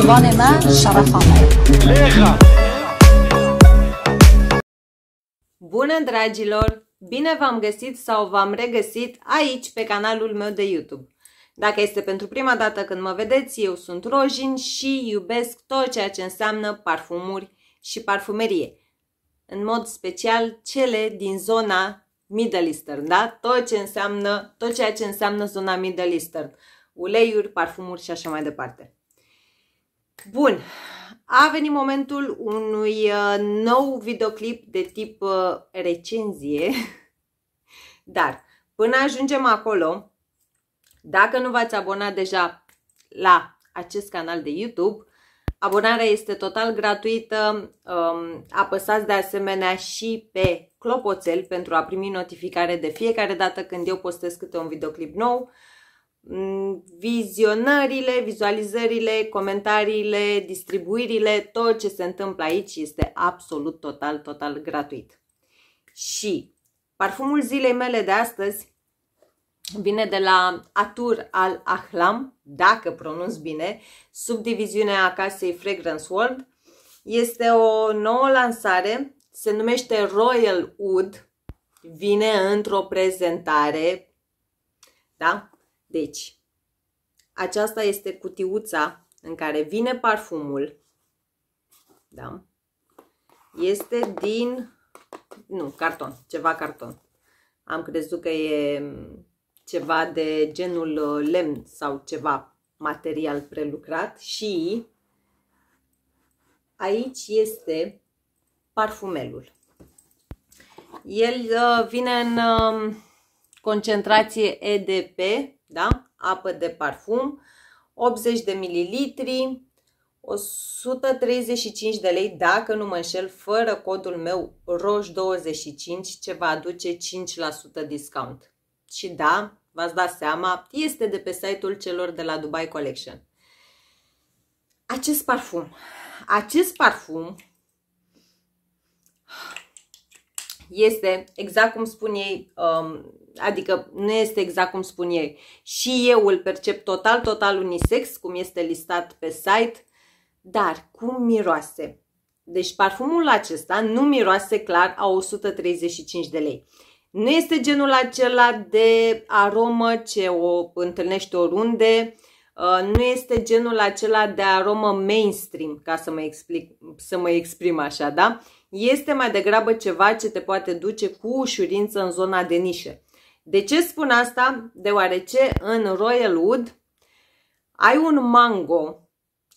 زبان من Bună, dragilor! Bine v-am găsit sau v-am regăsit aici, pe canalul meu de YouTube. Dacă este pentru prima dată când mă vedeți, eu sunt Rojin și iubesc tot ceea ce înseamnă parfumuri și parfumerie. În mod special cele din zona Middle Eastern, da? Tot, ce înseamnă, tot ceea ce înseamnă zona Middle Eastern. Uleiuri, parfumuri și așa mai departe. Bun, a venit momentul unui uh, nou videoclip de tip uh, recenzie, dar până ajungem acolo, dacă nu v-ați abonat deja la acest canal de YouTube, abonarea este total gratuită, um, apăsați de asemenea și pe clopoțel pentru a primi notificare de fiecare dată când eu postez câte un videoclip nou, Mm, vizionările, vizualizările, comentariile, distribuirile, tot ce se întâmplă aici este absolut total, total gratuit. Și parfumul zilei mele de astăzi vine de la Atur al Ahlam, dacă pronunț bine, subdiviziunea casei Fragrance World. Este o nouă lansare, se numește Royal Wood, vine într-o prezentare da? Deci, aceasta este cutiuța în care vine parfumul. Da? Este din... Nu, carton. Ceva carton. Am crezut că e ceva de genul uh, lemn sau ceva material prelucrat și aici este parfumelul. El uh, vine în um, concentrație EDP da? apă de parfum, 80 de mililitri, 135 de lei, dacă nu mă înșel, fără codul meu ROJ25, ce va aduce 5% discount. Și da, v-ați dat seama, este de pe site-ul celor de la Dubai Collection. Acest parfum, acest parfum este, exact cum spun ei, um, adică nu este exact cum spun ei. Și eu îl percep total, total unisex, cum este listat pe site, dar cum miroase. Deci parfumul acesta nu miroase clar a 135 de lei. Nu este genul acela de aromă ce o întâlnești oriunde, uh, nu este genul acela de aromă mainstream, ca să mă, explic, să mă exprim așa, da? Este mai degrabă ceva ce te poate duce cu ușurință în zona de nișe. De ce spun asta? Deoarece în Royal Wood ai un mango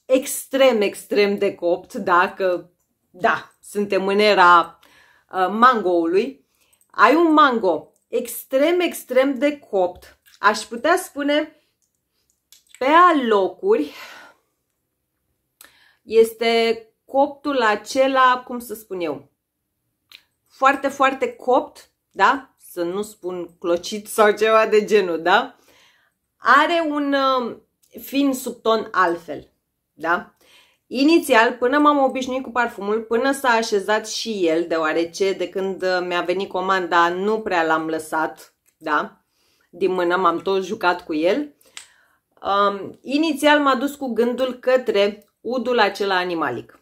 extrem, extrem de copt, dacă, da, suntem în era uh, mangoului, ai un mango extrem, extrem de copt, aș putea spune pe alocuri este coptul acela, cum să spun eu, foarte, foarte copt, da? să nu spun clocit sau ceva de genul, da? Are un uh, fin subton altfel, da? Inițial, până m-am obișnuit cu parfumul, până s-a așezat și el, deoarece de când uh, mi-a venit comanda nu prea l-am lăsat, da? Din mână m-am tot jucat cu el. Um, inițial m-a dus cu gândul către udul acela animalic.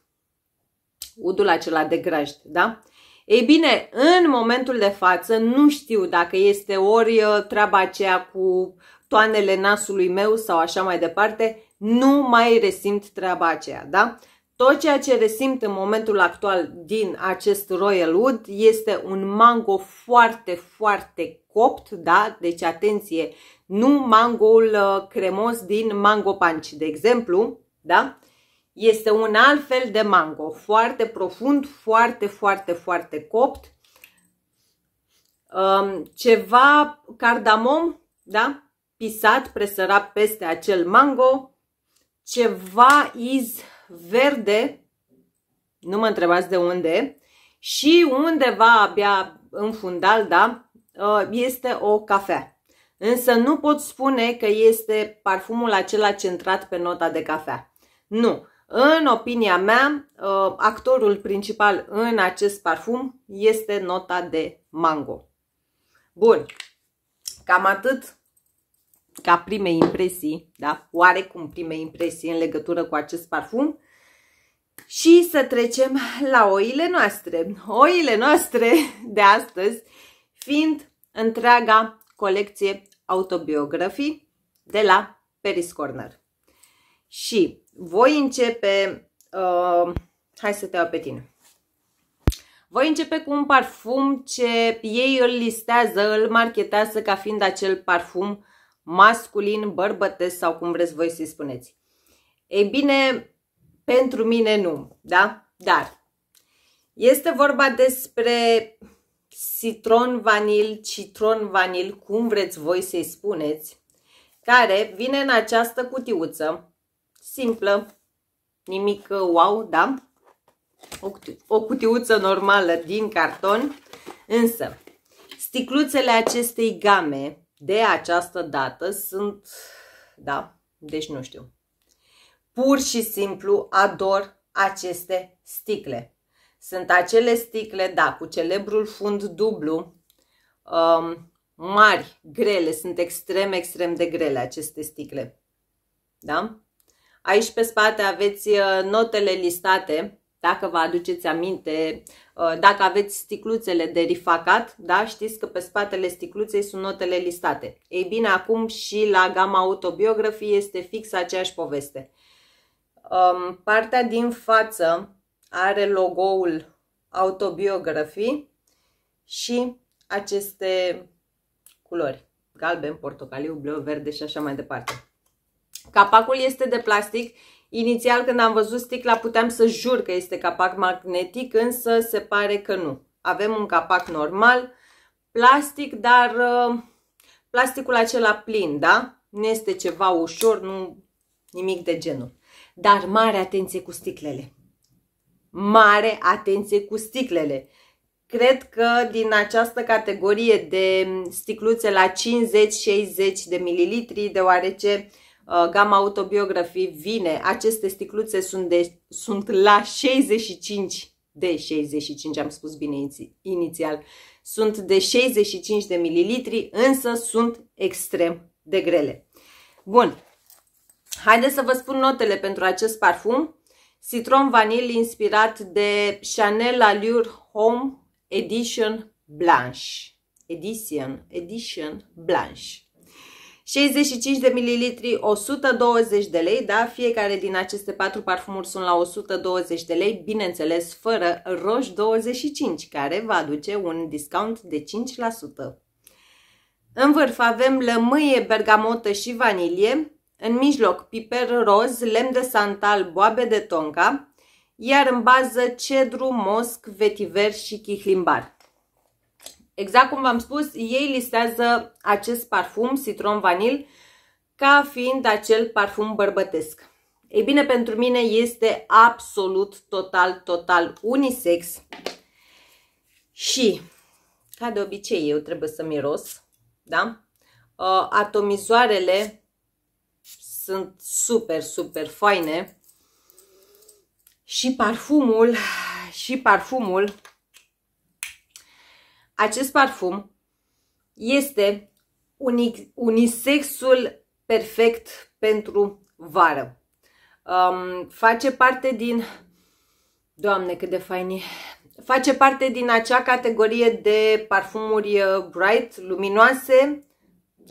Udul acela de grajd, da? Ei bine, în momentul de față nu știu dacă este ori uh, treaba aceea cu toanele nasului meu sau așa mai departe, nu mai resimt treaba aceea, da? Tot ceea ce resimt în momentul actual din acest Royal Wood este un mango foarte, foarte copt, da? Deci atenție, nu mangoul uh, cremos din Mango Punch, de exemplu, da? Este un alt fel de mango, foarte profund, foarte, foarte, foarte copt. Um, ceva cardamom, da? Pisat, presărat peste acel mango. Ceva iz verde, nu mă întrebați de unde. Și undeva abia în fundal, da? Uh, este o cafea. Însă nu pot spune că este parfumul acela centrat pe nota de cafea. Nu, în opinia mea, ă, actorul principal în acest parfum este nota de mango. Bun, cam atât ca prime impresii, da? oarecum prime impresii în legătură cu acest parfum. Și să trecem la oile noastre. Oile noastre de astăzi fiind întreaga colecție autobiografii de la Paris Corner. Și voi începe, uh, hai să te iau pe tine. Voi începe cu un parfum ce ei îl listează, îl marketează ca fiind acel parfum masculin, bărbătesc sau cum vreți voi să-i spuneți. Ei bine, pentru mine nu, da? Dar este vorba despre citron vanil, citron vanil, cum vreți voi să-i spuneți, care vine în această cutiuță simplă, nimic uh, wow, da? O, cutiuță normală din carton, însă sticluțele acestei game de această dată sunt, da, deci nu știu. Pur și simplu ador aceste sticle. Sunt acele sticle, da, cu celebrul fund dublu, um, mari, grele, sunt extrem, extrem de grele aceste sticle. Da? Aici pe spate aveți uh, notele listate, dacă vă aduceți aminte, uh, dacă aveți sticluțele de rifacat, da, știți că pe spatele sticluței sunt notele listate. Ei bine, acum și la gama autobiografii este fix aceeași poveste. Um, partea din față are logo-ul autobiografii și aceste culori, galben, portocaliu, bleu, verde și așa mai departe. Capacul este de plastic. Inițial când am văzut sticla puteam să jur că este capac magnetic, însă se pare că nu. Avem un capac normal, plastic, dar uh, plasticul acela plin, da? Nu este ceva ușor, nu nimic de genul. Dar mare atenție cu sticlele. Mare atenție cu sticlele. Cred că din această categorie de sticluțe la 50-60 de mililitri, deoarece uh, Uh, gama autobiografii vine. Aceste sticluțe sunt, de, sunt la 65 de 65, am spus bine inițial, sunt de 65 de mililitri, însă sunt extrem de grele. Bun, haideți să vă spun notele pentru acest parfum. Citron vanil inspirat de Chanel Allure Home Edition Blanche. Edition, Edition Blanche. 65 de mililitri, 120 de lei, da? Fiecare din aceste patru parfumuri sunt la 120 de lei, bineînțeles fără roș 25, care va aduce un discount de 5%. În vârf avem lămâie, bergamotă și vanilie, în mijloc piper roz, lemn de santal, boabe de tonka, iar în bază cedru, mosc, vetiver și chihlimbar. Exact cum v-am spus, ei listează acest parfum, citron vanil, ca fiind acel parfum bărbătesc. Ei bine, pentru mine este absolut, total, total unisex. Și, ca de obicei, eu trebuie să miros, da? Uh, atomizoarele sunt super, super faine. Și parfumul, și parfumul acest parfum este unisexul perfect pentru vară. Um, face parte din... Doamne, cât de fain e! Face parte din acea categorie de parfumuri uh, bright, luminoase.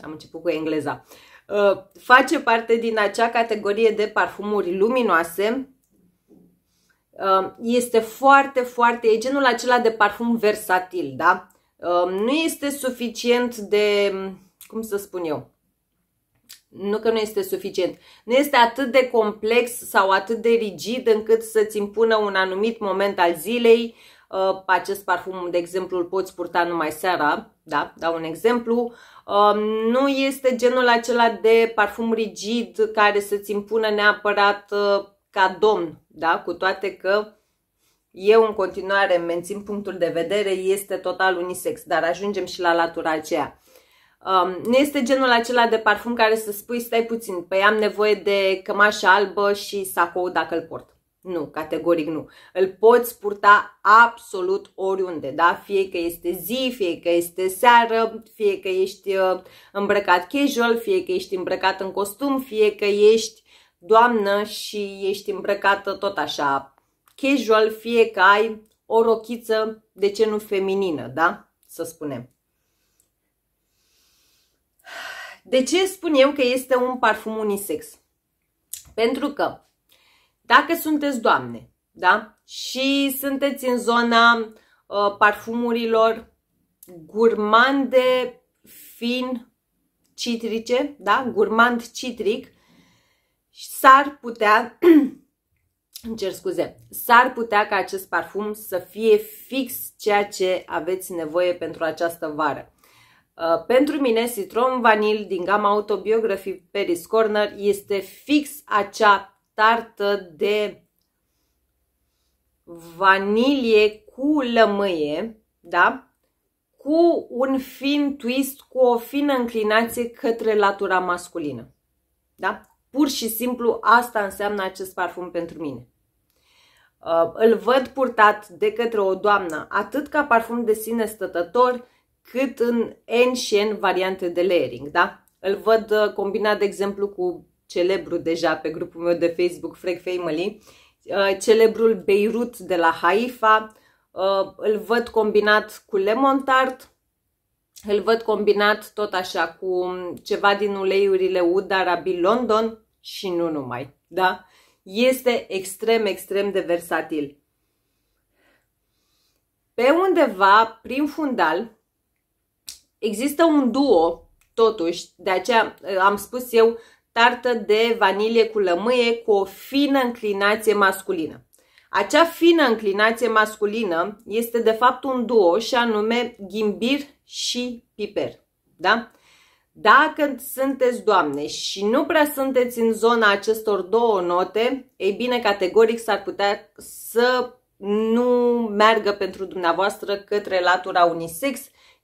Am început cu engleza. Uh, face parte din acea categorie de parfumuri luminoase. Uh, este foarte, foarte... E genul acela de parfum versatil, da? Um, nu este suficient de, cum să spun eu, nu că nu este suficient, nu este atât de complex sau atât de rigid încât să-ți impună un anumit moment al zilei. Uh, acest parfum, de exemplu, îl poți purta numai seara, da, dau un exemplu. Um, nu este genul acela de parfum rigid care să-ți impună neapărat uh, ca domn, da, cu toate că eu în continuare mențin punctul de vedere, este total unisex, dar ajungem și la latura aceea. Um, nu este genul acela de parfum care să spui stai puțin, păi am nevoie de cămașă albă și sacou dacă îl port. Nu, categoric nu. Îl poți purta absolut oriunde, da? Fie că este zi, fie că este seară, fie că ești uh, îmbrăcat casual, fie că ești îmbrăcat în costum, fie că ești doamnă și ești îmbrăcată tot așa casual, fie că ai o rochiță, de ce nu feminină, da? Să spunem. De ce spun eu că este un parfum unisex? Pentru că dacă sunteți doamne, da? Și sunteți în zona uh, parfumurilor gurmande, fin, citrice, da? Gurmand citric, s-ar putea îmi cer scuze, s-ar putea ca acest parfum să fie fix ceea ce aveți nevoie pentru această vară. Uh, pentru mine, Citron Vanil din gama autobiografii Paris Corner este fix acea tartă de vanilie cu lămâie, da? cu un fin twist, cu o fină înclinație către latura masculină. Da? Pur și simplu asta înseamnă acest parfum pentru mine. Uh, îl văd purtat de către o doamnă, atât ca parfum de sine stătător, cât în N și N variante de layering, da? Îl văd uh, combinat, de exemplu, cu celebru deja pe grupul meu de Facebook, Frag Family, uh, celebrul Beirut de la Haifa, îl văd combinat cu lemon tart, îl văd combinat tot așa cu ceva din uleiurile Uda Rabi London, și nu numai, da? Este extrem, extrem de versatil. Pe undeva, prin fundal, există un duo, totuși, de aceea ă, am spus eu tartă de vanilie cu lămâie cu o fină înclinație masculină. Acea fină înclinație masculină este de fapt un duo și anume ghimbir și piper. Da? Dacă sunteți doamne și nu prea sunteți în zona acestor două note, ei bine, categoric s-ar putea să nu meargă pentru dumneavoastră către latura unisex,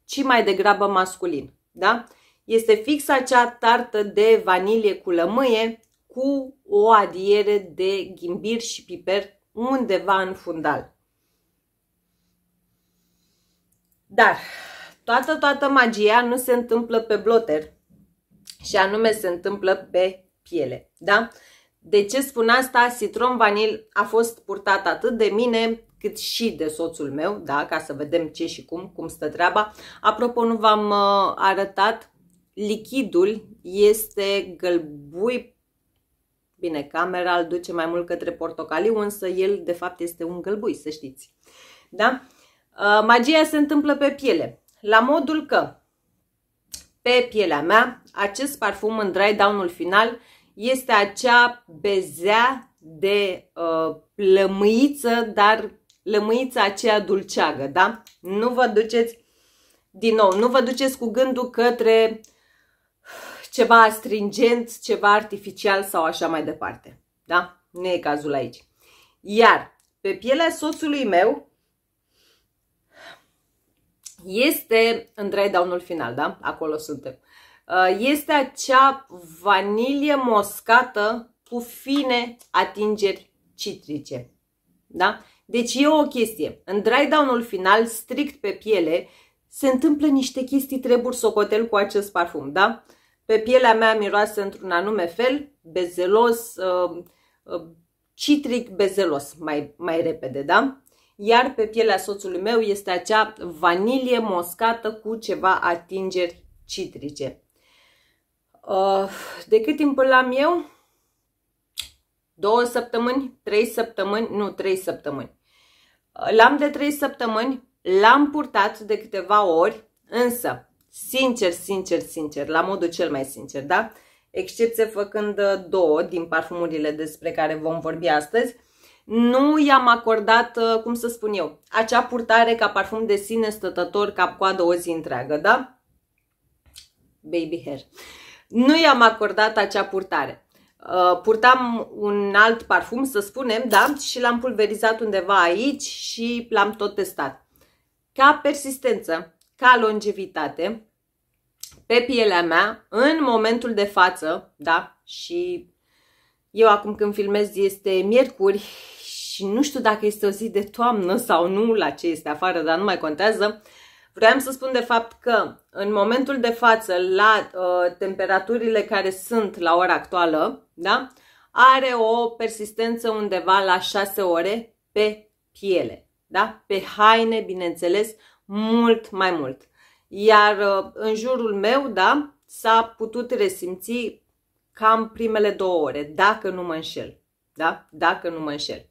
ci mai degrabă masculin. Da? Este fix acea tartă de vanilie cu lămâie cu o adiere de ghimbir și piper undeva în fundal. Dar Toată, toată magia nu se întâmplă pe bloter și anume se întâmplă pe piele, da? De ce spun asta? Citron vanil a fost purtat atât de mine cât și de soțul meu, da? Ca să vedem ce și cum, cum stă treaba. Apropo, nu v-am uh, arătat, lichidul este gălbui Bine, camera îl duce mai mult către portocaliu, însă el de fapt este un gălbui, să știți. Da? Uh, magia se întâmplă pe piele la modul că pe pielea mea acest parfum în dry down-ul final este acea bezea de uh, lămâiță, dar lămâița aceea dulceagă, da? Nu vă duceți, din nou, nu vă duceți cu gândul către ceva astringent, ceva artificial sau așa mai departe, da? Nu e cazul aici. Iar pe pielea soțului meu, este între daunul final, da? Acolo suntem. Uh, este acea vanilie moscată cu fine atingeri citrice. Da? Deci e o chestie. În dry da down-ul final, strict pe piele, se întâmplă niște chestii treburi socotel cu acest parfum, da? Pe pielea mea miroase într-un anume fel, bezelos, uh, uh, citric bezelos, mai, mai repede, da? Iar pe pielea soțului meu este acea vanilie moscată cu ceva atingeri citrice. Uh, de cât timp îl am eu? Două săptămâni? Trei săptămâni? Nu, trei săptămâni. L-am de trei săptămâni, l-am purtat de câteva ori, însă, sincer, sincer, sincer, la modul cel mai sincer, da? Excepție făcând două din parfumurile despre care vom vorbi astăzi, nu i-am acordat, uh, cum să spun eu, acea purtare ca parfum de sine stătător cap-coadă o zi întreagă, da? Baby hair. Nu i-am acordat acea purtare. Uh, purtam un alt parfum, să spunem, da? Și l-am pulverizat undeva aici și l-am tot testat. Ca persistență, ca longevitate, pe pielea mea, în momentul de față, da? Și eu acum când filmez este miercuri și nu știu dacă este o zi de toamnă sau nu la ce este afară, dar nu mai contează. Vreau să spun de fapt că în momentul de față, la uh, temperaturile care sunt la ora actuală, da, are o persistență undeva la 6 ore pe piele, da? pe haine, bineînțeles, mult mai mult. Iar uh, în jurul meu, da, s-a putut resimți cam primele două ore, dacă nu mă înșel. Da? Dacă nu mă înșel.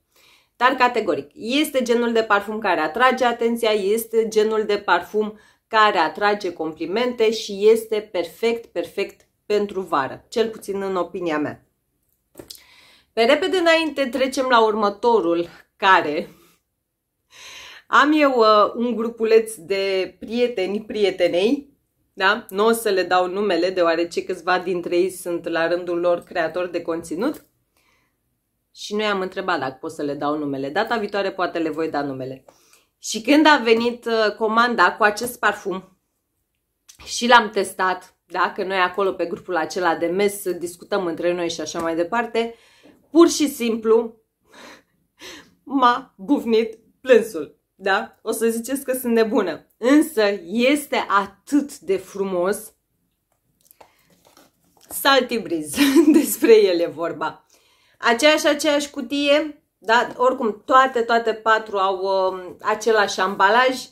Dar categoric, este genul de parfum care atrage atenția, este genul de parfum care atrage complimente și este perfect, perfect pentru vară, cel puțin în opinia mea. Pe repede înainte trecem la următorul care am eu uh, un grupuleț de prieteni, prietenei, da? Nu o să le dau numele, deoarece câțiva dintre ei sunt la rândul lor creatori de conținut și noi am întrebat dacă pot să le dau numele. Data viitoare poate le voi da numele. Și când a venit uh, comanda cu acest parfum și l-am testat, da, că noi acolo pe grupul acela de mes discutăm între noi și așa mai departe, pur și simplu m-a bufnit plânsul. Da? O să ziceți că sunt nebună. Însă este atât de frumos. Salty breeze, despre el e vorba. Aceeași, aceeași cutie, da, oricum toate, toate patru au uh, același ambalaj,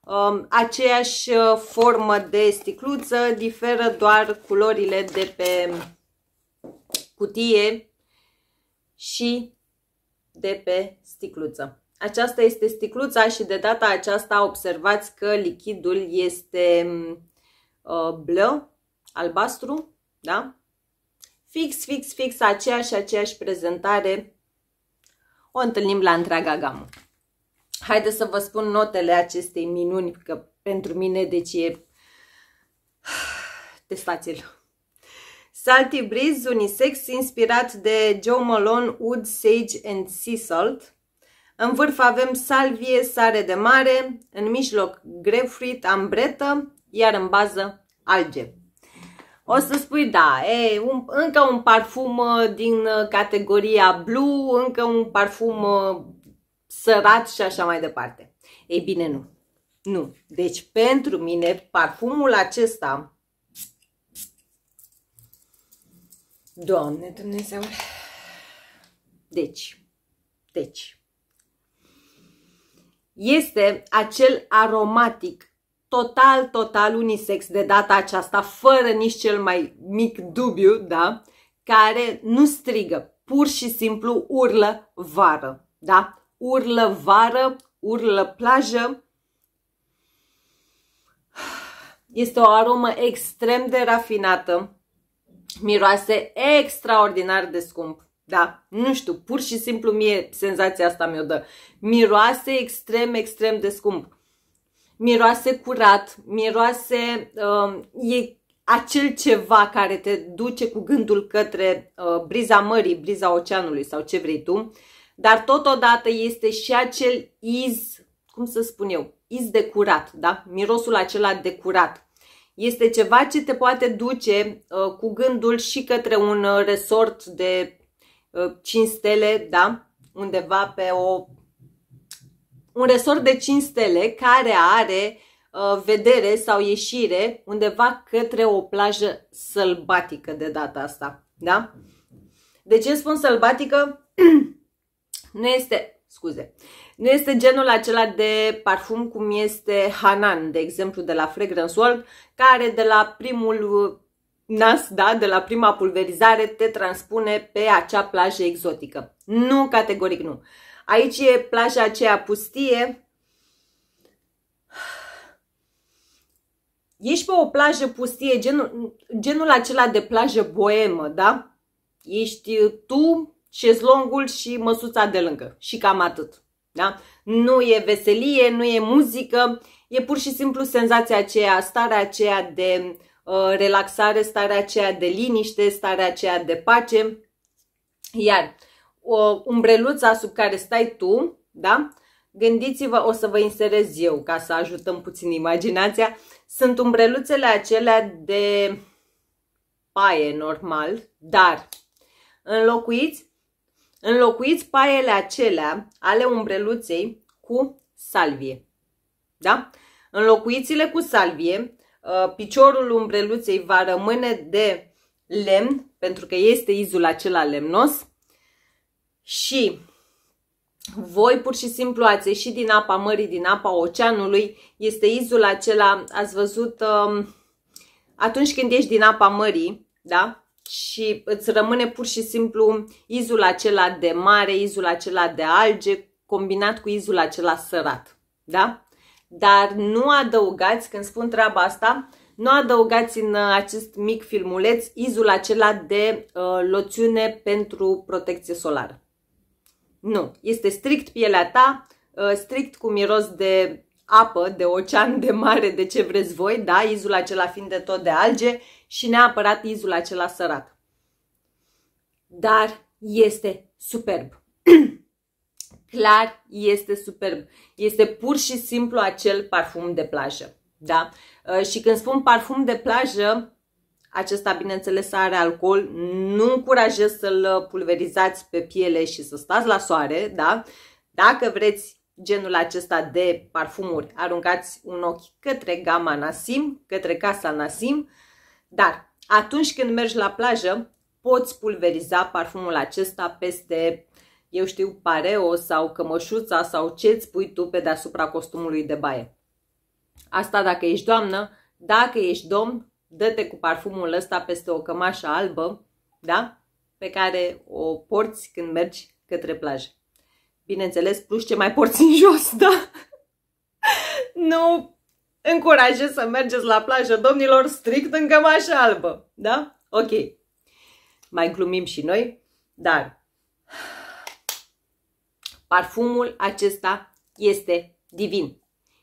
um, uh, aceeași formă de sticluță, diferă doar culorile de pe cutie și de pe sticluță. Aceasta este sticluța și de data aceasta observați că lichidul este um, uh, blă, albastru, da? Fix, fix, fix aceeași, aceeași prezentare o întâlnim la întreaga gamă. Haideți să vă spun notele acestei minuni, că pentru mine, deci e... Testați-l! Salty Breeze unisex inspirat de Joe Malone Wood Sage and Sea Salt. În vârf avem salvie, sare de mare, în mijloc grapefruit, ambretă, iar în bază alge. O să spui, da, e, un, încă un parfum uh, din uh, categoria blue, încă un parfum uh, sărat și așa mai departe. Ei bine, nu. Nu. Deci, pentru mine, parfumul acesta... Doamne Dumnezeu! Deci, deci, este acel aromatic total, total unisex de data aceasta, fără nici cel mai mic dubiu, da? Care nu strigă, pur și simplu urlă vară, da? Urlă vară, urlă plajă. Este o aromă extrem de rafinată, miroase extraordinar de scump. Da, nu știu, pur și simplu mie senzația asta mi-o dă. Miroase extrem, extrem de scump miroase curat, miroase, uh, e acel ceva care te duce cu gândul către uh, briza mării, briza oceanului sau ce vrei tu, dar totodată este și acel iz, cum să spun eu, iz de curat, da? Mirosul acela de curat. Este ceva ce te poate duce uh, cu gândul și către un uh, resort de 5 uh, stele, da? Undeva pe o un resort de 5 stele care are uh, vedere sau ieșire undeva către o plajă sălbatică de data asta. Da? De ce spun sălbatică? nu este, scuze, nu este genul acela de parfum cum este Hanan, de exemplu, de la Fragrance World, care de la primul nas, da, de la prima pulverizare te transpune pe acea plajă exotică. Nu, categoric nu. Uh, Aici e plaja aceea pustie. Ești pe o plajă pustie, genul, genul acela de plajă boemă, da? Ești uh, tu, șezlongul și măsuța de lângă. Și cam atât. Da? Nu e veselie, nu e muzică, e pur și simplu senzația aceea, starea aceea de uh, relaxare, starea aceea de liniște, starea aceea de pace. Iar uh, o umbreluța sub care stai tu, da? Gândiți-vă, o să vă inserez eu ca să ajutăm puțin imaginația. Sunt umbreluțele acelea de paie normal, dar înlocuiți, înlocuiți paiele acelea ale umbreluței cu salvie. Da? Înlocuiți-le cu salvie, uh, piciorul umbreluței va rămâne de lemn, pentru că este izul acela lemnos, și voi pur și simplu ați ieșit din apa mării, din apa oceanului, este izul acela, ați văzut um, atunci când ieși din apa mării, da? Și îți rămâne pur și simplu izul acela de mare, izul acela de alge, combinat cu izul acela sărat, da? Dar nu adăugați, când spun treaba asta, nu adăugați în uh, acest mic filmuleț izul acela de uh, loțiune pentru protecție solară. Nu, este strict pielea ta, uh, strict cu miros de apă, de ocean, de mare, de ce vreți voi, da, izul acela fiind de tot de alge și neapărat izul acela sărat. Dar este superb. Clar este superb. Este pur și simplu acel parfum de plajă. Da? Uh, și când spun parfum de plajă, acesta, bineînțeles, are alcool. Nu încurajez să-l uh, pulverizați pe piele și să stați la soare, da? Dacă vreți genul acesta de parfumuri, aruncați un ochi către gama Nasim, către casa Nasim, dar atunci când mergi la plajă, poți pulveriza parfumul acesta peste, eu știu, pareo sau cămășuța sau ce îți pui tu pe deasupra costumului de baie. Asta dacă ești doamnă, dacă ești domn, dă-te cu parfumul ăsta peste o cămașă albă, da? Pe care o porți când mergi către plajă. Bineînțeles, plus ce mai porți în jos, da? nu încurajez să mergeți la plajă, domnilor, strict în cămașă albă, da? Ok. Mai glumim și noi, dar parfumul acesta este divin.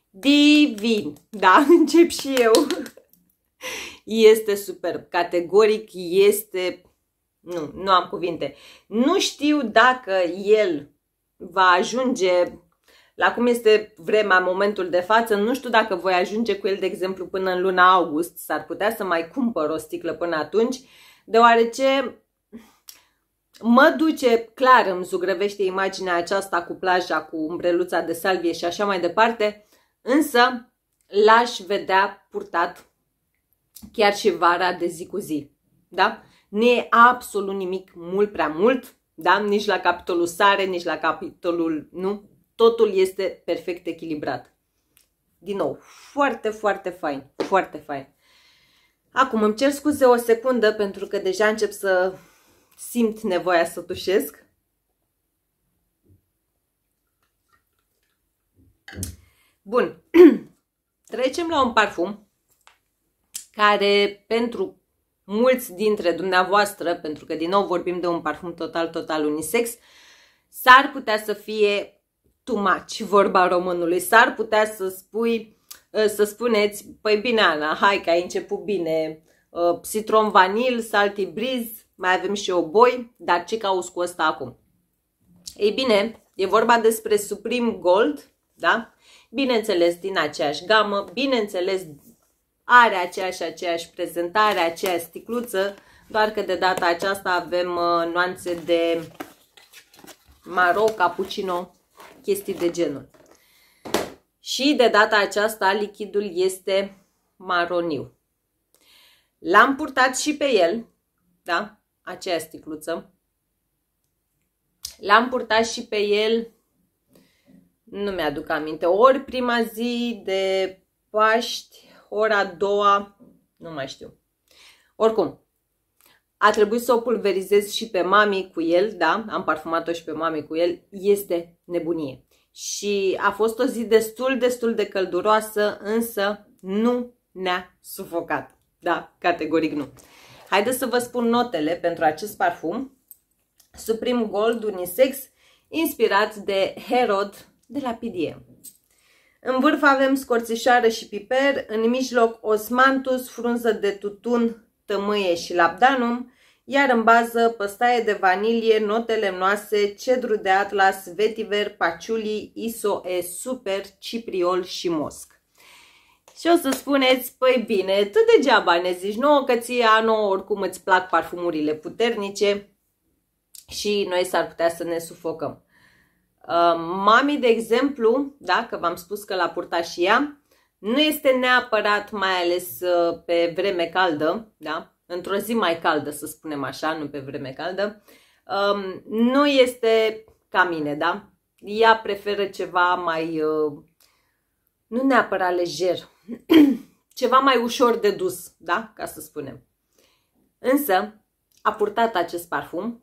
Divin! Da, încep și eu este superb. Categoric este... Nu, nu am cuvinte. Nu știu dacă el va ajunge la cum este vremea momentul de față, nu știu dacă voi ajunge cu el, de exemplu, până în luna august. S-ar putea să mai cumpăr o sticlă până atunci, deoarece mă duce clar, îmi zugrăvește imaginea aceasta cu plaja, cu umbreluța de salvie și așa mai departe, însă l-aș vedea purtat chiar și vara de zi cu zi. Da? Nu e absolut nimic mult prea mult, da? nici la capitolul sare, nici la capitolul nu. Totul este perfect echilibrat. Din nou, foarte, foarte fain, foarte fain. Acum îmi cer scuze o secundă pentru că deja încep să simt nevoia să tușesc. Bun. Trecem la un parfum care pentru mulți dintre dumneavoastră, pentru că din nou vorbim de un parfum total, total unisex, s-ar putea să fie tumaci, vorba românului, s-ar putea să spui, ă, să spuneți, păi bine Ana, hai că ai început bine, ă, citron vanil, salty breeze, mai avem și oboi, dar ce cauți cu ăsta acum? Ei bine, e vorba despre Supreme Gold, da? Bineînțeles din aceeași gamă, bineînțeles are aceeași, aceeași prezentare, aceeași sticluță, doar că de data aceasta avem uh, nuanțe de maro, cappuccino, chestii de genul. Și de data aceasta lichidul este maroniu. L-am purtat și pe el, da? Aceea sticluță. L-am purtat și pe el, nu mi-aduc aminte, ori prima zi de Paști, ora doua, nu mai știu. Oricum, a trebuit să o pulverizez și pe mami cu el, da, am parfumat-o și pe mami cu el, este nebunie. Și a fost o zi destul, destul de călduroasă, însă nu ne-a sufocat. Da, categoric nu. Haideți să vă spun notele pentru acest parfum. Supreme Gold Unisex, inspirat de Herod de la PDM. În vârf avem scorțișoară și piper, în mijloc osmantus, frunză de tutun, tămâie și labdanum, iar în bază păstaie de vanilie, note lemnoase, cedru de atlas, vetiver, paciulii, isoe, super, cipriol și mosc. Și o să spuneți, păi bine, tu degeaba ne zici nouă că ție nouă oricum îți plac parfumurile puternice și noi s-ar putea să ne sufocăm. Uh, mami, de exemplu, da, că v-am spus că l-a purtat și ea, nu este neapărat, mai ales uh, pe vreme caldă, da? într-o zi mai caldă, să spunem așa, nu pe vreme caldă, um, nu este ca mine, da? Ea preferă ceva mai, uh, nu neapărat lejer, ceva mai ușor de dus, da? Ca să spunem. Însă, a purtat acest parfum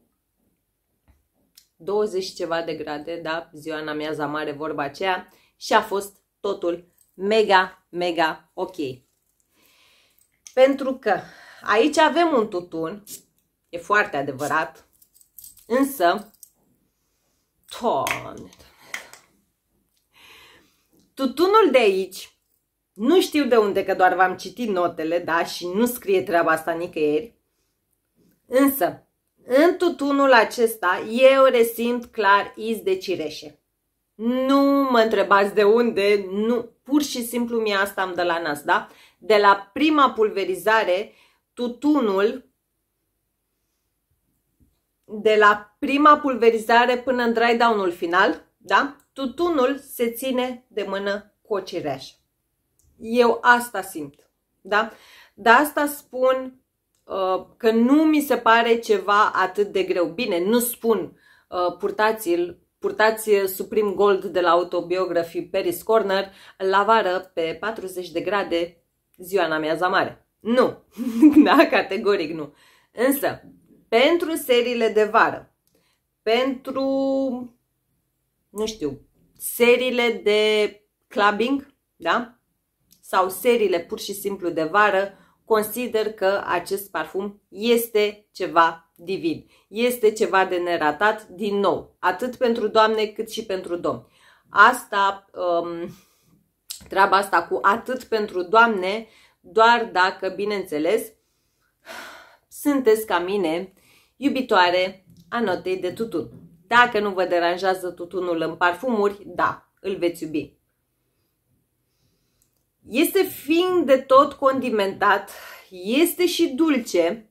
20 ceva de grade, da, ziua în amiaza mare, vorba aceea, și a fost totul mega, mega ok. Pentru că aici avem un tutun, e foarte adevărat, însă, toamne, tutunul de aici, nu știu de unde, că doar v-am citit notele, da, și nu scrie treaba asta nicăieri, însă, în tutunul acesta eu resimt clar iz de cireșe. Nu mă întrebați de unde, nu, pur și simplu mi asta am de la nas, da? De la prima pulverizare, tutunul, de la prima pulverizare până în dry down-ul final, da? Tutunul se ține de mână cu o cireașă. Eu asta simt, da? De asta spun Uh, că nu mi se pare ceva atât de greu. Bine, nu spun, uh, purtați-l, purtați Supreme Gold de la autobiografii Paris Corner la vară pe 40 de grade ziua na mea zamare. Nu, da, categoric nu. Însă, pentru seriile de vară, pentru, nu știu, seriile de clubbing, da? Sau seriile pur și simplu de vară, consider că acest parfum este ceva divin, este ceva de neratat din nou, atât pentru doamne cât și pentru domn. Asta, um, treaba asta cu atât pentru doamne, doar dacă, bineînțeles, sunteți ca mine, iubitoare a notei de tutun. Dacă nu vă deranjează tutunul în parfumuri, da, îl veți iubi. Este fin de tot condimentat, este și dulce,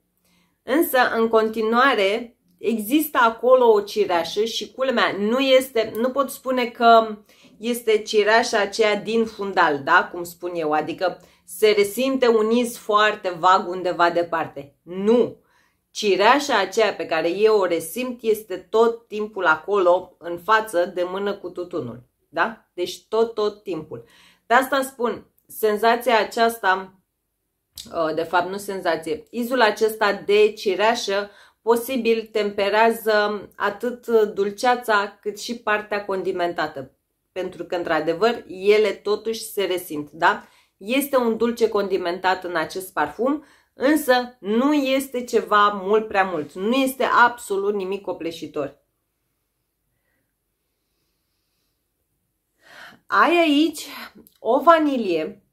însă în continuare există acolo o cireașă și culmea nu este, nu pot spune că este cireașa aceea din fundal, da? cum spun eu, adică se resimte un iz foarte vag undeva departe. Nu! Cireașa aceea pe care eu o resimt este tot timpul acolo, în față, de mână cu tutunul. Da? Deci tot, tot timpul. De asta spun, senzația aceasta, uh, de fapt nu senzație, izul acesta de cireașă posibil temperează atât dulceața cât și partea condimentată. Pentru că, într-adevăr, ele totuși se resimt, da? Este un dulce condimentat în acest parfum, însă nu este ceva mult prea mult. Nu este absolut nimic copleșitor. Ai aici o vanilie,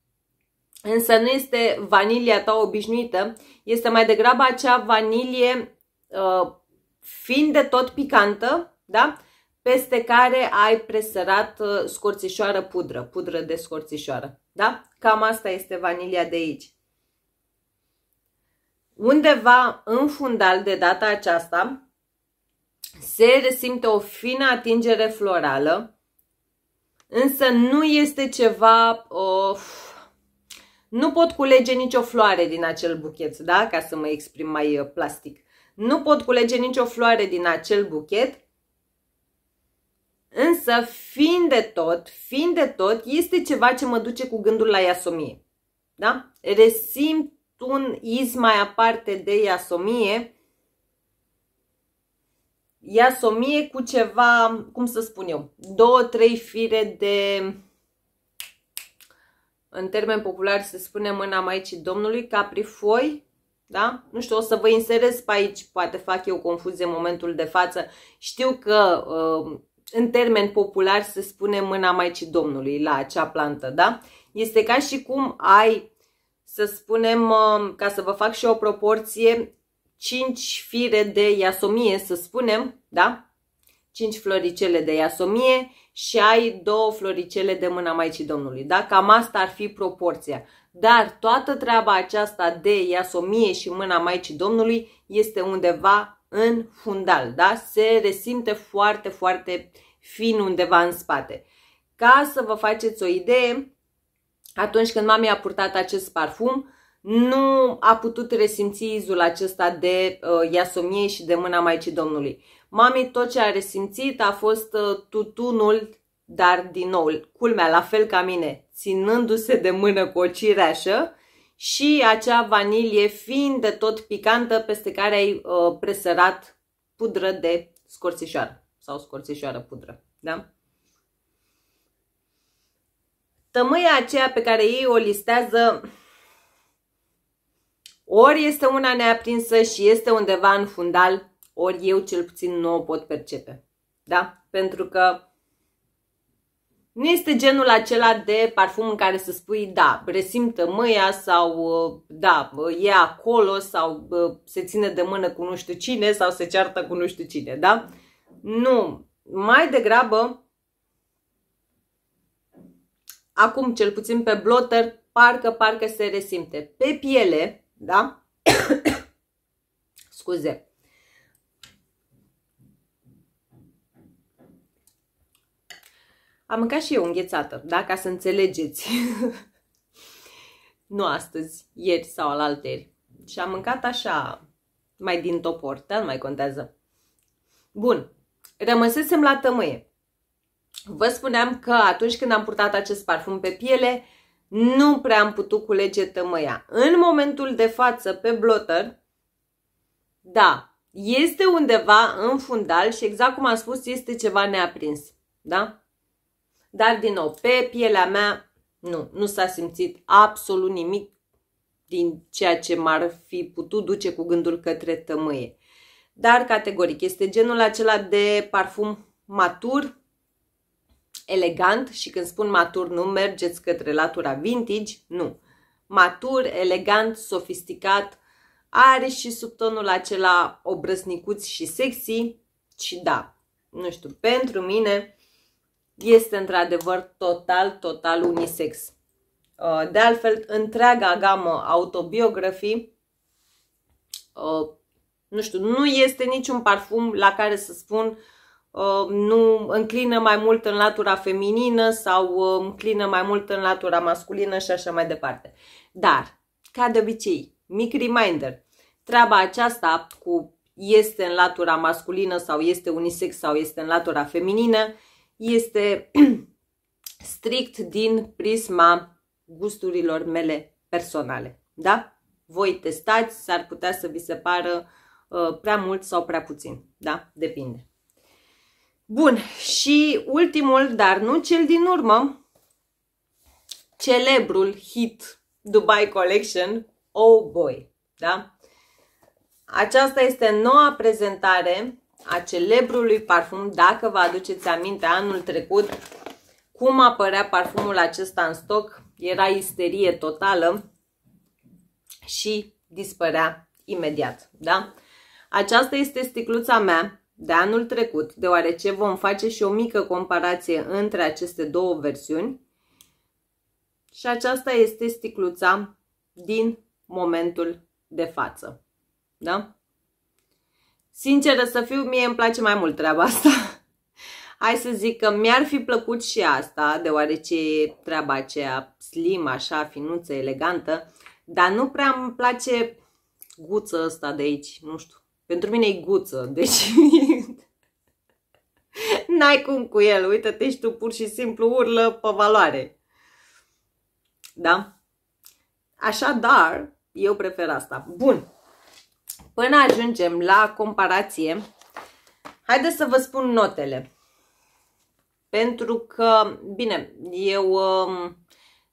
însă nu este vanilia ta obișnuită, este mai degrabă acea vanilie uh, fiind de tot picantă, da? peste care ai presărat uh, scorțișoară pudră, pudră de scorțișoară. Da? Cam asta este vanilia de aici. Undeva în fundal de data aceasta se resimte o fină atingere florală, însă nu este ceva... Of, nu pot culege nicio floare din acel buchet, da? Ca să mă exprim mai uh, plastic. Nu pot culege nicio floare din acel buchet, însă fiind de tot, fiind de tot, este ceva ce mă duce cu gândul la iasomie. Da? Resimt un iz mai aparte de iasomie, Ia somie cu ceva, cum să spun eu, două, trei fire de, în termen popular se spune mâna Maicii Domnului, caprifoi, da? Nu știu, o să vă inserez pe aici, poate fac eu confuzie în momentul de față. Știu că uh, în termen popular se spune mâna Maicii Domnului la acea plantă, da? Este ca și cum ai, să spunem, uh, ca să vă fac și o proporție, 5 fire de iasomie, să spunem, da? 5 floricele de iasomie și ai două floricele de mâna Maicii Domnului. Da? Cam asta ar fi proporția. Dar toată treaba aceasta de iasomie și mâna Maicii Domnului este undeva în fundal. Da? Se resimte foarte, foarte fin undeva în spate. Ca să vă faceți o idee, atunci când mami a purtat acest parfum, nu a putut resimți izul acesta de uh, Iasomie și de mâna Maicii Domnului. Mami tot ce a resimțit a fost uh, tutunul, dar din nou, culmea, la fel ca mine, ținându-se de mână cu o cireașă și acea vanilie fiind de tot picantă peste care ai uh, presărat pudră de scorțișoară sau scorțișoară pudră, da? Tămâia aceea pe care ei o listează ori este una neaprinsă și este undeva în fundal, ori eu cel puțin nu o pot percepe. Da? Pentru că nu este genul acela de parfum în care să spui, da, resimtă mâia sau, uh, da, e acolo sau uh, se ține de mână cu nu știu cine sau se ceartă cu nu știu cine, da? Nu, mai degrabă, acum cel puțin pe blotter, parcă, parcă se resimte. Pe piele, da? Scuze. Am mâncat și eu înghețată, da? Ca să înțelegeți. nu astăzi, ieri sau alalteri. Și am mâncat așa, mai din topor, dar Nu mai contează. Bun, rămăsesem la tămâie. Vă spuneam că atunci când am purtat acest parfum pe piele, nu prea am putut culege tămâia. În momentul de față, pe blotter, da, este undeva în fundal și exact cum am spus, este ceva neaprins. Da? Dar, din nou, pe pielea mea, nu, nu s-a simțit absolut nimic din ceea ce m-ar fi putut duce cu gândul către tămâie. Dar, categoric, este genul acela de parfum matur, elegant și când spun matur nu mergeți către latura vintage, nu. Matur, elegant, sofisticat, are și subtonul acela obrăznicuț și sexy și da, nu știu, pentru mine este într-adevăr total, total unisex. Uh, de altfel, întreaga gamă autobiografii, uh, nu știu, nu este niciun parfum la care să spun Uh, nu înclină mai mult în latura feminină sau uh, înclină mai mult în latura masculină și așa mai departe. Dar, ca de obicei, mic reminder, treaba aceasta cu este în latura masculină sau este unisex sau este în latura feminină este strict din prisma gusturilor mele personale. Da? Voi testați, s-ar putea să vi se pară uh, prea mult sau prea puțin. Da? Depinde. Bun, și ultimul, dar nu cel din urmă, celebrul hit Dubai Collection, Oh Boy, da? Aceasta este noua prezentare a celebrului parfum, dacă vă aduceți aminte, anul trecut, cum apărea parfumul acesta în stoc, era isterie totală și dispărea imediat, da? Aceasta este sticluța mea de anul trecut, deoarece vom face și o mică comparație între aceste două versiuni. Și aceasta este sticluța din momentul de față. Da? Sinceră să fiu, mie îmi place mai mult treaba asta. Hai să zic că mi-ar fi plăcut și asta, deoarece e treaba aceea slim, așa, finuță, elegantă, dar nu prea îmi place guță asta de aici, nu știu. Pentru mine e guță, deci n-ai cum cu el, uite-te și tu pur și simplu urlă pe valoare. Da? Așadar, eu prefer asta. Bun. Până ajungem la comparație, haideți să vă spun notele. Pentru că, bine, eu um,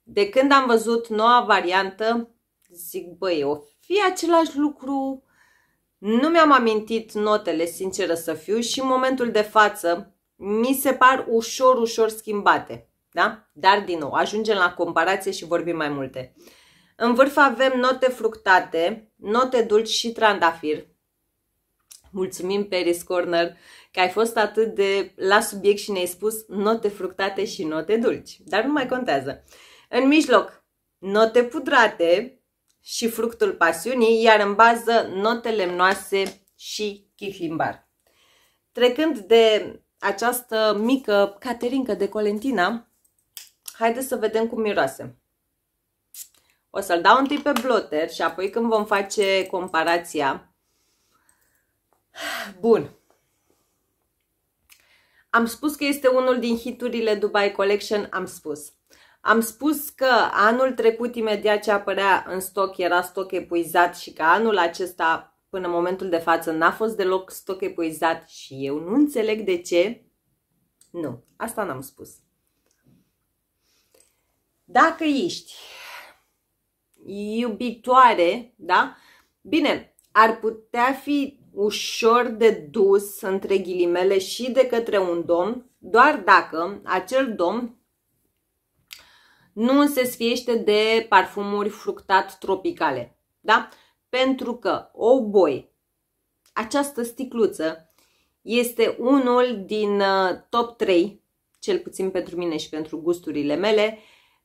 de când am văzut noua variantă, zic, băi, o fi același lucru, nu mi-am amintit notele, sinceră să fiu, și în momentul de față mi se par ușor, ușor schimbate. Da? Dar, din nou, ajungem la comparație și vorbim mai multe. În vârf avem note fructate, note dulci și trandafir. Mulțumim, Peris Corner, că ai fost atât de la subiect și ne-ai spus note fructate și note dulci. Dar nu mai contează. În mijloc, note pudrate, și fructul pasiunii, iar în bază note lemnoase și chihlimbar. Trecând de această mică caterincă de colentina, haideți să vedem cum miroase. O să-l dau întâi pe blotter și apoi când vom face comparația. Bun. Am spus că este unul din hiturile Dubai Collection, am spus. Am spus că anul trecut, imediat ce apărea în stoc, era stoc epuizat și că anul acesta, până în momentul de față, n-a fost deloc stoc epuizat și eu nu înțeleg de ce. Nu, asta n-am spus. Dacă ești iubitoare, da? Bine, ar putea fi ușor de dus, între ghilimele, și de către un domn, doar dacă acel domn nu se sfiește de parfumuri fructat tropicale. Da? Pentru că, oh boy, această sticluță este unul din uh, top 3, cel puțin pentru mine și pentru gusturile mele,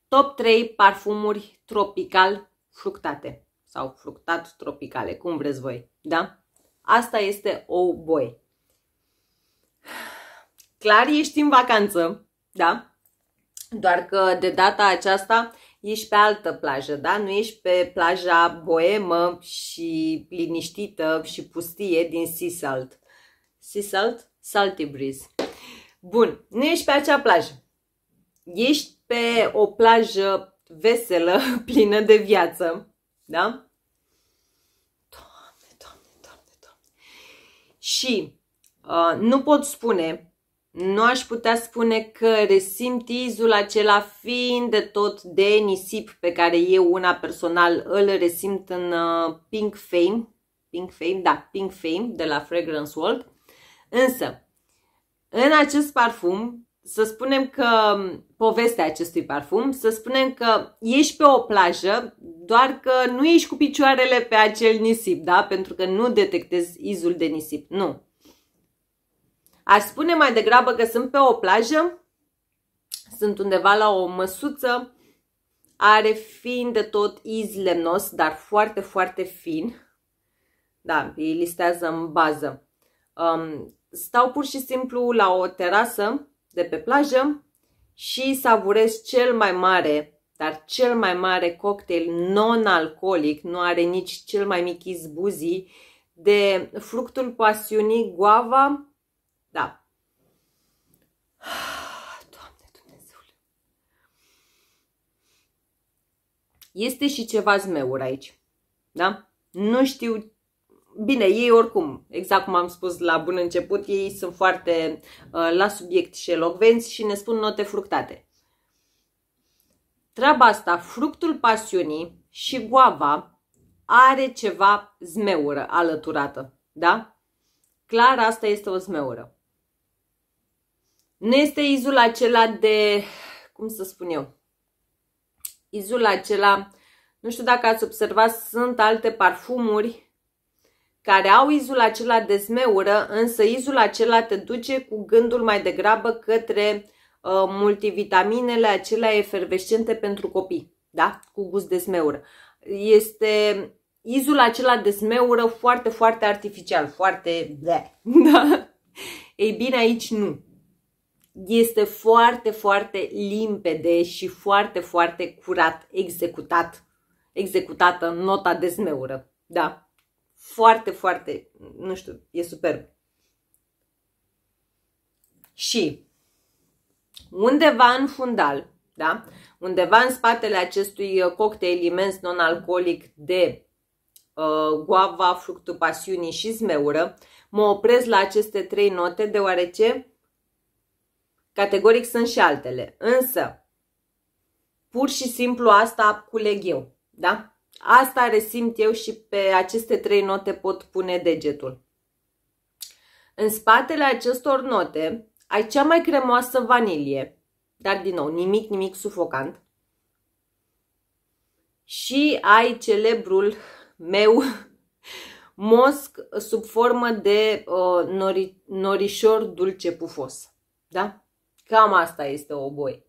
top 3 parfumuri tropical fructate sau fructat tropicale, cum vreți voi, da? Asta este oh boy. Clar ești în vacanță, da? Doar că de data aceasta ești pe altă plajă, da? Nu ești pe plaja boemă și liniștită și pustie din Sea Salt. Sea Salt? Salty Breeze. Bun, nu ești pe acea plajă. Ești pe o plajă veselă, plină de viață, da? Doamne, doamne, doamne, doamne. Și uh, nu pot spune nu aș putea spune că resimt izul acela fiind de tot de nisip pe care eu una personal îl resimt în uh, Pink Fame. Pink Fame, da, Pink Fame de la Fragrance World. Însă, în acest parfum, să spunem că um, povestea acestui parfum, să spunem că ești pe o plajă, doar că nu ești cu picioarele pe acel nisip, da? Pentru că nu detectezi izul de nisip, nu. Aș spune mai degrabă că sunt pe o plajă, sunt undeva la o măsuță, are fiind de tot iz lemnos, dar foarte, foarte fin. Da, îi listează în bază. Um, stau pur și simplu la o terasă de pe plajă și savurez cel mai mare, dar cel mai mare cocktail non-alcoolic, nu are nici cel mai mic izbuzii, de fructul pasiunii guava Doamne Dumnezeule! Este și ceva zmeuri aici. Da? Nu știu Bine, ei oricum, exact cum am spus la bun început, ei sunt foarte uh, la subiect și elogvenți și ne spun note fructate. Treaba asta, fructul pasiunii și guava are ceva zmeură alăturată, da? Clar asta este o zmeură. Nu este izul acela de, cum să spun eu, izul acela, nu știu dacă ați observat, sunt alte parfumuri care au izul acela de zmeură, însă izul acela te duce cu gândul mai degrabă către uh, multivitaminele acelea efervescente pentru copii, da? Cu gust de zmeură. Este izul acela de zmeură foarte, foarte artificial, foarte... Da. Ei bine, aici nu este foarte, foarte limpede și foarte, foarte curat executat, executată nota de zmeură. Da, foarte, foarte, nu știu, e superb. Și undeva în fundal, da? undeva în spatele acestui cocktail imens non-alcoolic de uh, guava, fructul pasiunii și zmeură, mă opresc la aceste trei note deoarece Categoric sunt și altele. Însă, pur și simplu asta culeg eu. Da? Asta resimt eu și pe aceste trei note pot pune degetul. În spatele acestor note ai cea mai cremoasă vanilie, dar din nou, nimic, nimic sufocant. Și ai celebrul meu mosc sub formă de uh, nori, norișor dulce pufos. Da? Cam asta este o boi.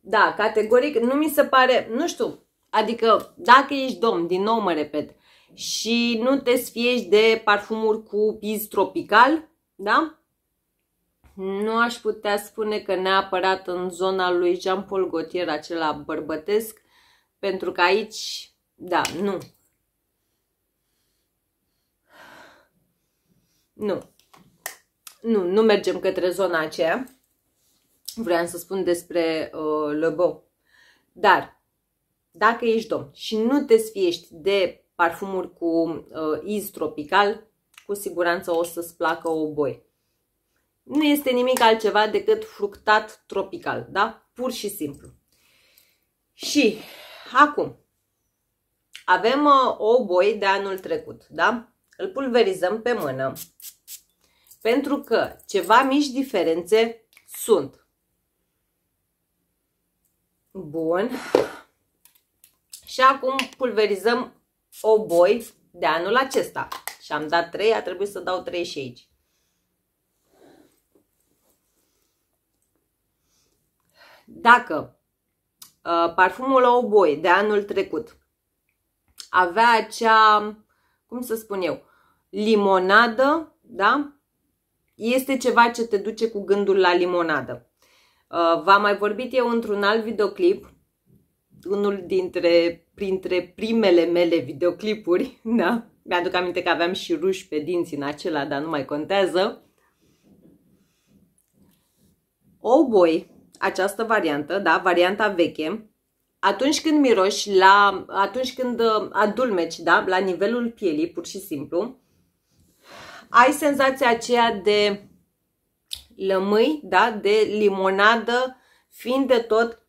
Da, categoric, nu mi se pare, nu știu, adică dacă ești domn, din nou mă repet, și nu te sfiești de parfumuri cu piz tropical, da? Nu aș putea spune că neapărat în zona lui Jean-Paul Gaultier, acela bărbătesc, pentru că aici, da, nu. Nu nu, nu mergem către zona aceea. Vreau să spun despre uh, Lebo. Dar, dacă ești domn și nu te sfiești de parfumuri cu uh, iz tropical, cu siguranță o să-ți placă o boi. Nu este nimic altceva decât fructat tropical, da? Pur și simplu. Și acum, avem uh, o boi de anul trecut, da? Îl pulverizăm pe mână pentru că ceva mici diferențe sunt. Bun. Și acum pulverizăm oboi de anul acesta. Și am dat 3, a trebuit să dau 3 și aici. Dacă uh, parfumul oboi de anul trecut avea acea, cum să spun eu, limonadă, da? este ceva ce te duce cu gândul la limonadă. Uh, v-am mai vorbit eu într-un alt videoclip, unul dintre printre primele mele videoclipuri, da? Mi-aduc aminte că aveam și ruși pe dinți în acela, dar nu mai contează. Oh boy, această variantă, da, varianta veche, atunci când miroși, la, atunci când uh, adulmeci, da, la nivelul pielii, pur și simplu, ai senzația aceea de lămâi, da? de limonadă, fiind de tot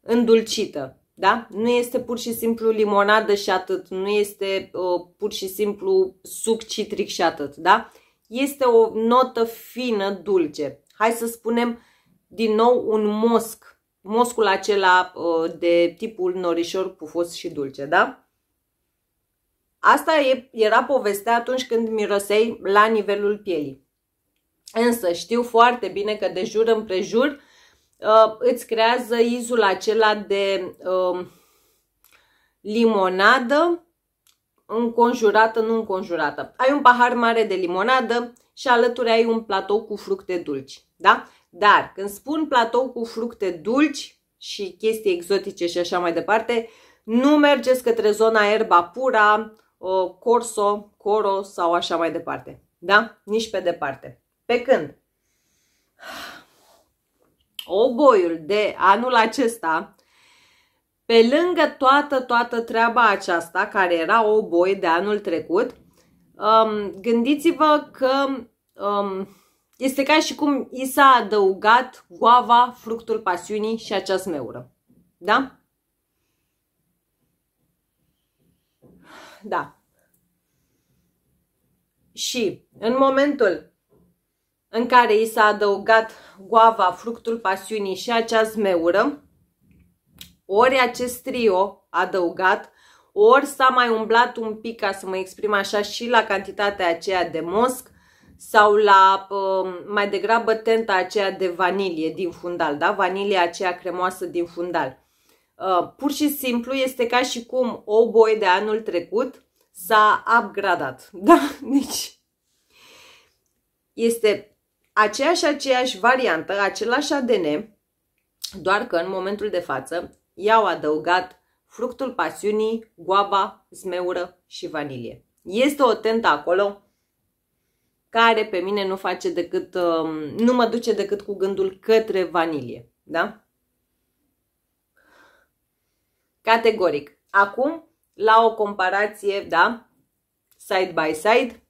îndulcită. Da? Nu este pur și simplu limonadă și atât, nu este uh, pur și simplu suc citric și atât. Da? Este o notă fină, dulce. Hai să spunem din nou un mosc, moscul acela uh, de tipul norișor pufos și dulce. Da? Asta e, era povestea atunci când mirosei la nivelul pielii. Însă știu foarte bine că de jur împrejur uh, îți creează izul acela de uh, limonadă înconjurată, nu înconjurată. Ai un pahar mare de limonadă și alături ai un platou cu fructe dulci. Da? Dar când spun platou cu fructe dulci și chestii exotice și așa mai departe, nu mergeți către zona erba pura, corso, coro sau așa mai departe. Da? Nici pe departe. Pe când oboiul de anul acesta, pe lângă toată, toată treaba aceasta, care era oboi de anul trecut, um, gândiți-vă că um, este ca și cum i s-a adăugat guava, fructul pasiunii și această meură. Da? Da. Și în momentul în care i s-a adăugat guava, fructul pasiunii și acea zmeură, ori acest trio adăugat, ori s-a mai umblat un pic, ca să mă exprim așa, și la cantitatea aceea de mosc, sau la um, mai degrabă tenta aceea de vanilie din fundal, da? Vanilia aceea cremoasă din fundal. Uh, pur și simplu este ca și cum o boi de anul trecut s-a upgradat. Da? nici. Deci, este aceeași, aceeași variantă, același ADN, doar că în momentul de față i-au adăugat fructul pasiunii, guaba, zmeură și vanilie. Este o tentă acolo care pe mine nu face decât, um, nu mă duce decât cu gândul către vanilie, da? Categoric. Acum, la o comparație, da, side by side,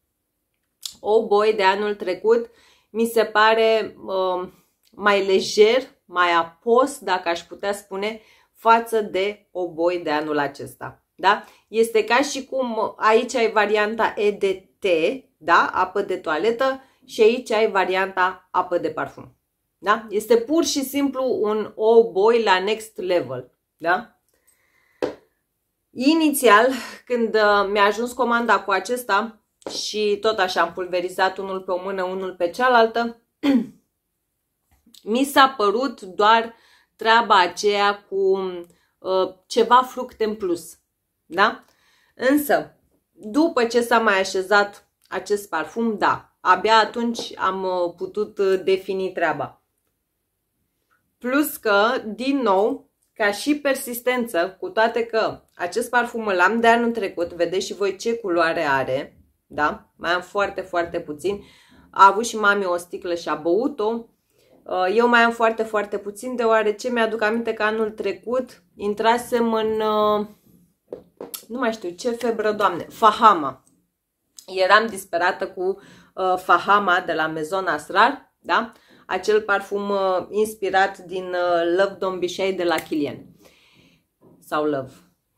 Oh Boy de anul trecut mi se pare uh, mai lejer, mai apos, dacă aș putea spune, față de Oh Boy de anul acesta. Da? Este ca și cum aici ai varianta EDT, da? apă de toaletă, și aici ai varianta apă de parfum. Da? Este pur și simplu un oh boy la next level. Da? Inițial, când uh, mi-a ajuns comanda cu acesta și tot așa am pulverizat unul pe o mână, unul pe cealaltă, mi s-a părut doar treaba aceea cu uh, ceva fructe în plus. Da? Însă, după ce s-a mai așezat acest parfum, da, abia atunci am uh, putut uh, defini treaba. Plus că, din nou, ca și persistență, cu toate că acest parfum îl am de anul trecut, vedeți și voi ce culoare are, da? Mai am foarte, foarte puțin. A avut și mami o sticlă și a băut-o. Uh, eu mai am foarte, foarte puțin, deoarece mi-aduc aminte că anul trecut intrasem în, uh, nu mai știu, ce febră, doamne, Fahama. Eram disperată cu uh, Fahama de la Mezon Asrar, da? acel parfum uh, inspirat din uh, Love Don Bichet de la Kilian. Sau Love,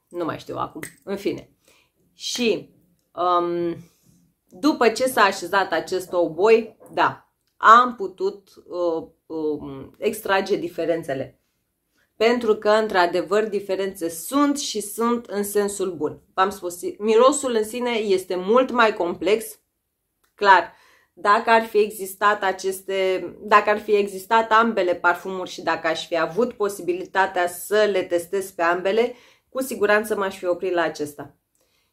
nu mai știu acum, în fine. Și um, după ce s-a așezat acest oboi, da, am putut uh, uh, extrage diferențele. Pentru că, într-adevăr, diferențe sunt și sunt în sensul bun. V-am spus, mirosul în sine este mult mai complex, clar, dacă ar fi existat aceste, dacă ar fi existat ambele parfumuri și dacă aș fi avut posibilitatea să le testez pe ambele, cu siguranță m-aș fi oprit la acesta.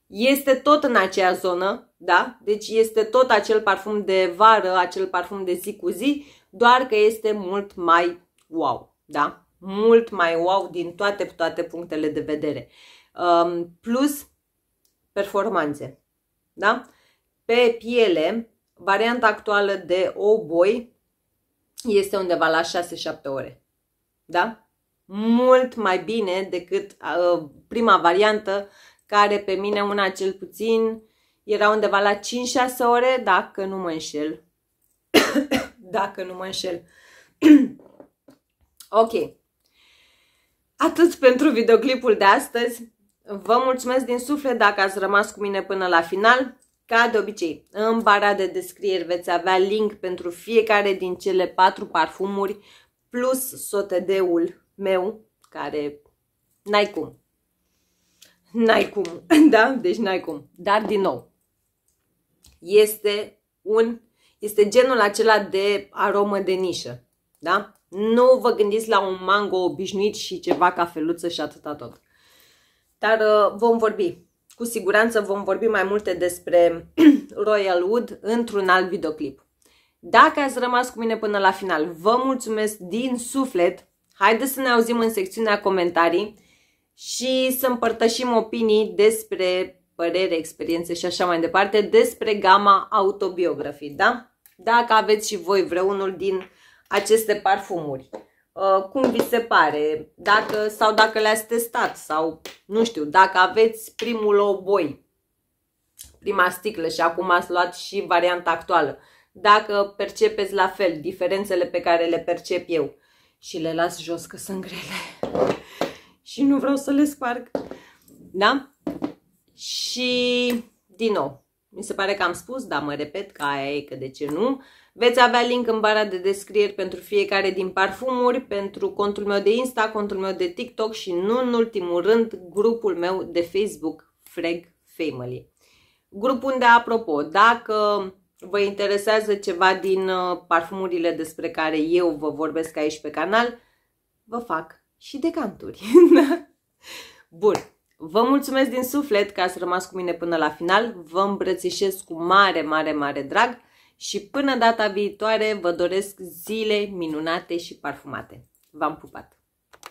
Este tot în acea zonă, da? Deci este tot acel parfum de vară, acel parfum de zi cu zi, doar că este mult mai wow, da? Mult mai wow din toate, toate punctele de vedere. Um, plus performanțe, da? Pe piele, Varianta actuală de oboi este undeva la 6-7 ore. Da? Mult mai bine decât uh, prima variantă care pe mine una cel puțin era undeva la 5-6 ore, dacă nu mă înșel. dacă nu mă înșel. ok. Atât pentru videoclipul de astăzi. Vă mulțumesc din suflet dacă ați rămas cu mine până la final. Ca de obicei, în bara de descriere. veți avea link pentru fiecare din cele patru parfumuri plus sotedeul meu, care n-ai cum. N-ai cum, da? Deci n-ai cum. Dar, din nou, este un este genul acela de aromă de nișă, da? Nu vă gândiți la un mango obișnuit și ceva cafeluță și atâta tot. Dar uh, vom vorbi cu siguranță vom vorbi mai multe despre Royal Wood într-un alt videoclip. Dacă ați rămas cu mine până la final, vă mulțumesc din suflet. Haideți să ne auzim în secțiunea comentarii și să împărtășim opinii despre părere, experiențe și așa mai departe, despre gama autobiografii, da? Dacă aveți și voi vreunul din aceste parfumuri. Uh, cum vi se pare, dacă, sau dacă le-ați testat, sau nu știu, dacă aveți primul oboi, prima sticlă și acum ați luat și varianta actuală, dacă percepeți la fel diferențele pe care le percep eu și le las jos că sunt grele și nu vreau să le sparg, da? Și din nou, mi se pare că am spus, dar mă repet că aia e, că de ce nu. Veți avea link în bara de descrieri pentru fiecare din parfumuri, pentru contul meu de Insta, contul meu de TikTok și nu în ultimul rând grupul meu de Facebook, Frag Family. Grupul unde, apropo, dacă vă interesează ceva din uh, parfumurile despre care eu vă vorbesc aici pe canal, vă fac și decanturi. Da? Bun, Vă mulțumesc din suflet că ați rămas cu mine până la final, vă îmbrățișez cu mare, mare, mare drag și până data viitoare vă doresc zile minunate și parfumate. V-am pupat!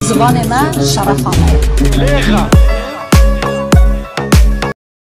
Zvonimă,